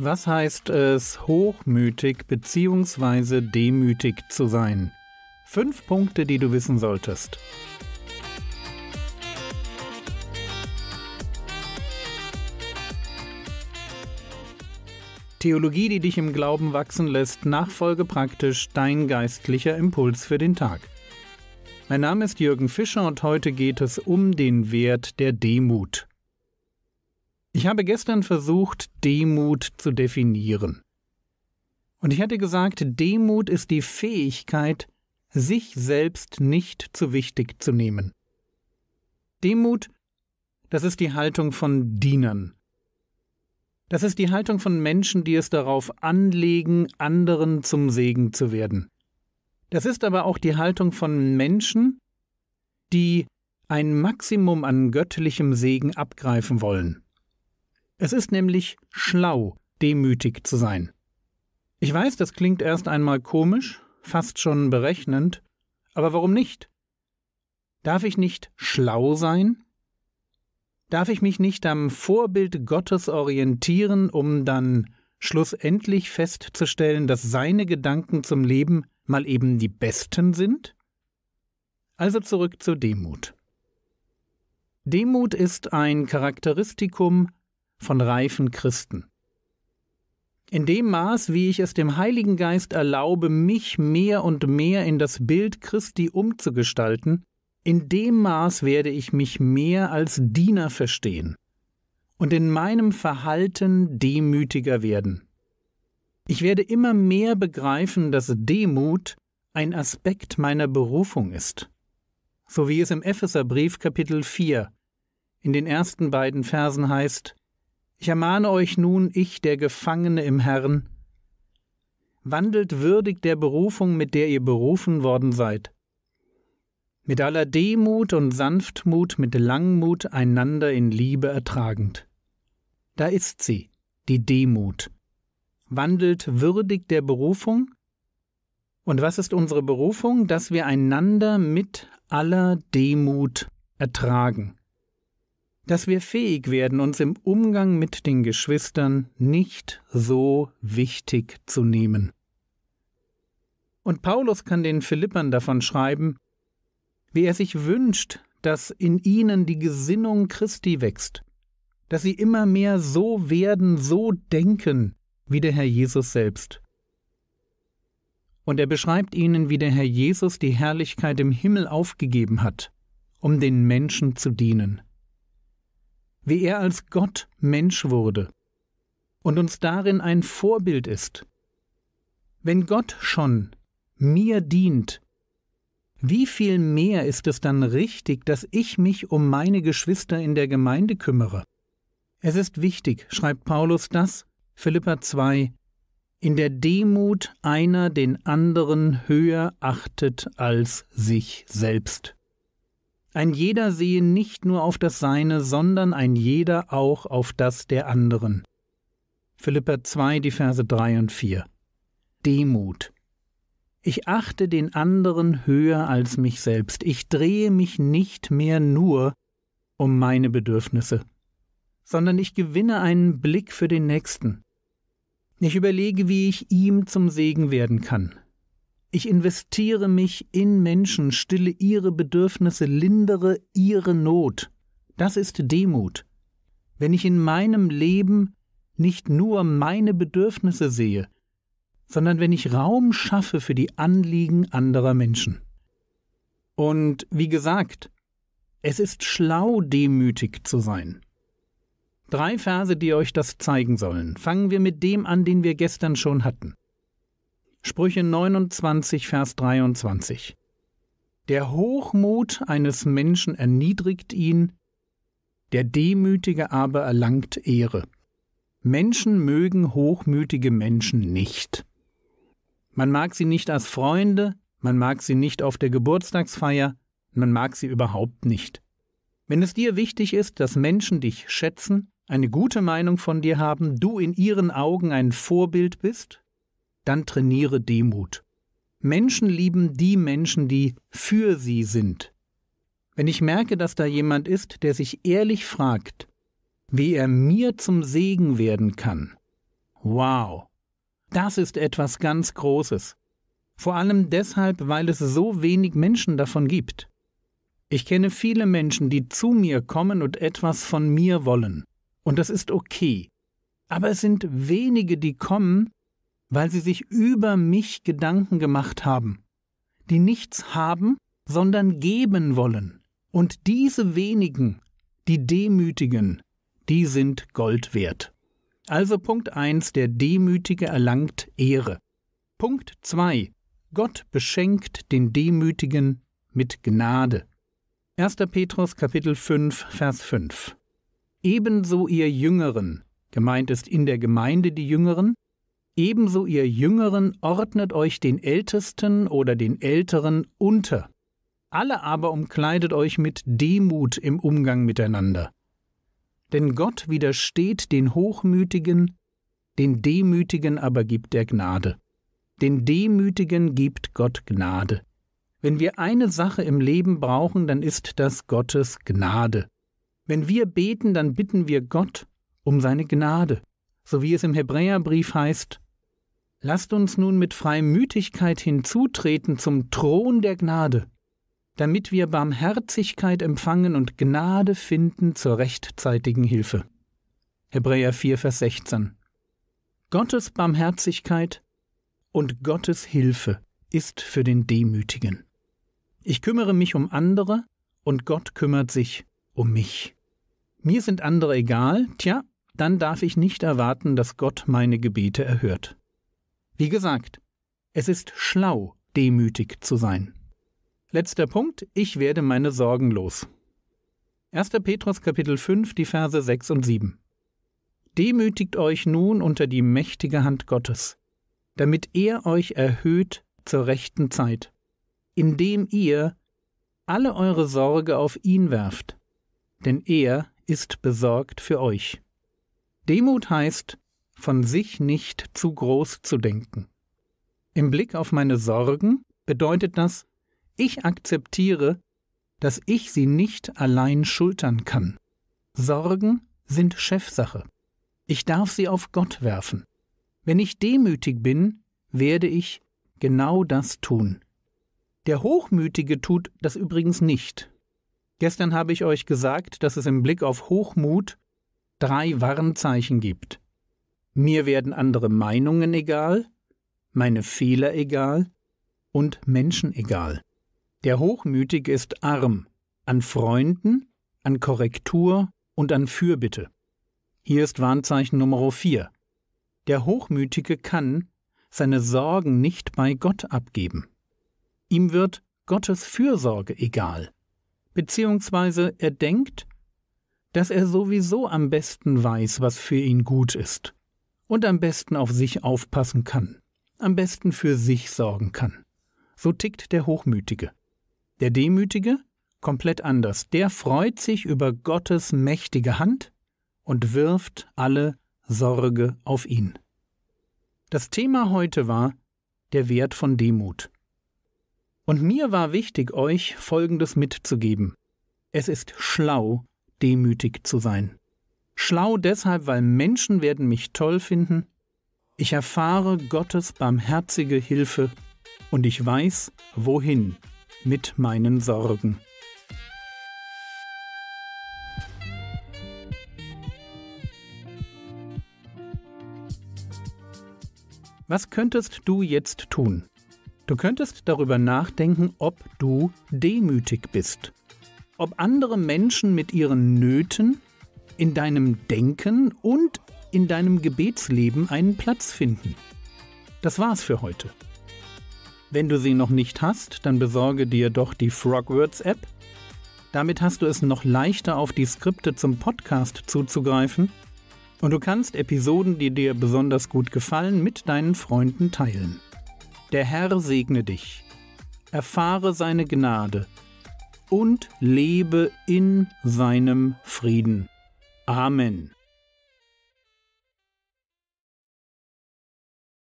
Was heißt es, hochmütig bzw. demütig zu sein? Fünf Punkte, die du wissen solltest. Theologie, die dich im Glauben wachsen lässt, nachfolge praktisch dein geistlicher Impuls für den Tag. Mein Name ist Jürgen Fischer und heute geht es um den Wert der Demut. Ich habe gestern versucht, Demut zu definieren. Und ich hatte gesagt, Demut ist die Fähigkeit, sich selbst nicht zu wichtig zu nehmen. Demut, das ist die Haltung von Dienern. Das ist die Haltung von Menschen, die es darauf anlegen, anderen zum Segen zu werden. Das ist aber auch die Haltung von Menschen, die ein Maximum an göttlichem Segen abgreifen wollen. Es ist nämlich schlau, demütig zu sein. Ich weiß, das klingt erst einmal komisch, fast schon berechnend, aber warum nicht? Darf ich nicht schlau sein? Darf ich mich nicht am Vorbild Gottes orientieren, um dann schlussendlich festzustellen, dass seine Gedanken zum Leben mal eben die besten sind? Also zurück zur Demut. Demut ist ein Charakteristikum von reifen Christen. In dem Maß, wie ich es dem Heiligen Geist erlaube, mich mehr und mehr in das Bild Christi umzugestalten, in dem Maß werde ich mich mehr als Diener verstehen und in meinem Verhalten demütiger werden. Ich werde immer mehr begreifen, dass Demut ein Aspekt meiner Berufung ist, so wie es im Epheserbrief Kapitel 4 in den ersten beiden Versen heißt, ich ermahne euch nun, ich, der Gefangene im Herrn, wandelt würdig der Berufung, mit der ihr berufen worden seid, mit aller Demut und Sanftmut, mit Langmut einander in Liebe ertragend. Da ist sie, die Demut. Wandelt würdig der Berufung? Und was ist unsere Berufung? Dass wir einander mit aller Demut ertragen dass wir fähig werden, uns im Umgang mit den Geschwistern nicht so wichtig zu nehmen. Und Paulus kann den Philippern davon schreiben, wie er sich wünscht, dass in ihnen die Gesinnung Christi wächst, dass sie immer mehr so werden, so denken, wie der Herr Jesus selbst. Und er beschreibt ihnen, wie der Herr Jesus die Herrlichkeit im Himmel aufgegeben hat, um den Menschen zu dienen wie er als Gott Mensch wurde und uns darin ein Vorbild ist. Wenn Gott schon mir dient, wie viel mehr ist es dann richtig, dass ich mich um meine Geschwister in der Gemeinde kümmere? Es ist wichtig, schreibt Paulus das, Philippa 2, in der Demut einer den anderen höher achtet als sich selbst. Ein jeder sehe nicht nur auf das Seine, sondern ein jeder auch auf das der anderen. Philippa 2, die Verse 3 und 4. Demut. Ich achte den anderen höher als mich selbst. Ich drehe mich nicht mehr nur um meine Bedürfnisse, sondern ich gewinne einen Blick für den Nächsten. Ich überlege, wie ich ihm zum Segen werden kann. Ich investiere mich in Menschen, stille ihre Bedürfnisse, lindere ihre Not. Das ist Demut. Wenn ich in meinem Leben nicht nur meine Bedürfnisse sehe, sondern wenn ich Raum schaffe für die Anliegen anderer Menschen. Und wie gesagt, es ist schlau, demütig zu sein. Drei Verse, die euch das zeigen sollen. Fangen wir mit dem an, den wir gestern schon hatten. Sprüche 29, Vers 23. Der Hochmut eines Menschen erniedrigt ihn, der Demütige aber erlangt Ehre. Menschen mögen hochmütige Menschen nicht. Man mag sie nicht als Freunde, man mag sie nicht auf der Geburtstagsfeier, man mag sie überhaupt nicht. Wenn es dir wichtig ist, dass Menschen dich schätzen, eine gute Meinung von dir haben, du in ihren Augen ein Vorbild bist, dann trainiere Demut. Menschen lieben die Menschen, die für sie sind. Wenn ich merke, dass da jemand ist, der sich ehrlich fragt, wie er mir zum Segen werden kann. Wow, das ist etwas ganz Großes. Vor allem deshalb, weil es so wenig Menschen davon gibt. Ich kenne viele Menschen, die zu mir kommen und etwas von mir wollen. Und das ist okay. Aber es sind wenige, die kommen weil sie sich über mich Gedanken gemacht haben, die nichts haben, sondern geben wollen. Und diese wenigen, die demütigen, die sind Gold wert. Also Punkt 1, der Demütige erlangt Ehre. Punkt 2, Gott beschenkt den Demütigen mit Gnade. 1. Petrus Kapitel 5, Vers 5. Ebenso ihr Jüngeren, gemeint ist in der Gemeinde die Jüngeren, Ebenso ihr Jüngeren ordnet euch den Ältesten oder den Älteren unter. Alle aber umkleidet euch mit Demut im Umgang miteinander. Denn Gott widersteht den Hochmütigen, den Demütigen aber gibt er Gnade. Den Demütigen gibt Gott Gnade. Wenn wir eine Sache im Leben brauchen, dann ist das Gottes Gnade. Wenn wir beten, dann bitten wir Gott um seine Gnade, so wie es im Hebräerbrief heißt, Lasst uns nun mit Freimütigkeit hinzutreten zum Thron der Gnade, damit wir Barmherzigkeit empfangen und Gnade finden zur rechtzeitigen Hilfe. Hebräer 4, Vers 16. Gottes Barmherzigkeit und Gottes Hilfe ist für den Demütigen. Ich kümmere mich um andere und Gott kümmert sich um mich. Mir sind andere egal, tja, dann darf ich nicht erwarten, dass Gott meine Gebete erhört. Wie gesagt, es ist schlau, demütig zu sein. Letzter Punkt, ich werde meine Sorgen los. 1. Petrus Kapitel 5, die Verse 6 und 7. Demütigt euch nun unter die mächtige Hand Gottes, damit er euch erhöht zur rechten Zeit, indem ihr alle eure Sorge auf ihn werft, denn er ist besorgt für euch. Demut heißt, von sich nicht zu groß zu denken. Im Blick auf meine Sorgen bedeutet das, ich akzeptiere, dass ich sie nicht allein schultern kann. Sorgen sind Chefsache. Ich darf sie auf Gott werfen. Wenn ich demütig bin, werde ich genau das tun. Der Hochmütige tut das übrigens nicht. Gestern habe ich euch gesagt, dass es im Blick auf Hochmut drei Warnzeichen gibt. Mir werden andere Meinungen egal, meine Fehler egal und Menschen egal. Der Hochmütige ist arm an Freunden, an Korrektur und an Fürbitte. Hier ist Warnzeichen Nummer 4. Der Hochmütige kann seine Sorgen nicht bei Gott abgeben. Ihm wird Gottes Fürsorge egal, beziehungsweise er denkt, dass er sowieso am besten weiß, was für ihn gut ist und am besten auf sich aufpassen kann, am besten für sich sorgen kann. So tickt der Hochmütige. Der Demütige? Komplett anders. Der freut sich über Gottes mächtige Hand und wirft alle Sorge auf ihn. Das Thema heute war der Wert von Demut. Und mir war wichtig, euch Folgendes mitzugeben. Es ist schlau, demütig zu sein. Schlau deshalb, weil Menschen werden mich toll finden. Ich erfahre Gottes barmherzige Hilfe und ich weiß, wohin mit meinen Sorgen. Was könntest du jetzt tun? Du könntest darüber nachdenken, ob du demütig bist, ob andere Menschen mit ihren Nöten in deinem Denken und in deinem Gebetsleben einen Platz finden. Das war's für heute. Wenn du sie noch nicht hast, dann besorge dir doch die Frogwords App. Damit hast du es noch leichter auf die Skripte zum Podcast zuzugreifen und du kannst Episoden, die dir besonders gut gefallen, mit deinen Freunden teilen. Der Herr segne dich, erfahre seine Gnade und lebe in seinem Frieden. Amen.